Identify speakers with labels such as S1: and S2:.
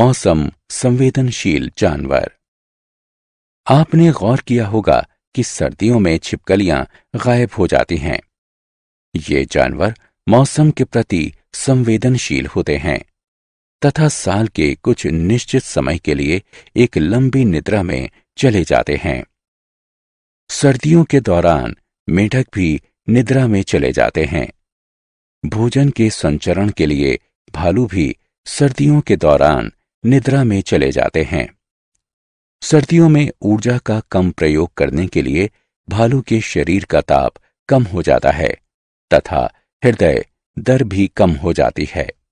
S1: मौसम संवेदनशील जानवर आपने गौर किया होगा कि सर्दियों में छिपकलियां गायब हो जाती हैं ये जानवर मौसम के प्रति संवेदनशील होते हैं तथा साल के कुछ निश्चित समय के लिए एक लंबी निद्रा में चले जाते हैं सर्दियों के दौरान मेढक भी निद्रा में चले जाते हैं भोजन के संचरण के लिए भालू भी सर्दियों के दौरान निद्रा में चले जाते हैं सर्दियों में ऊर्जा का कम प्रयोग करने के लिए भालू के शरीर का ताप कम हो जाता है तथा हृदय दर भी कम हो जाती है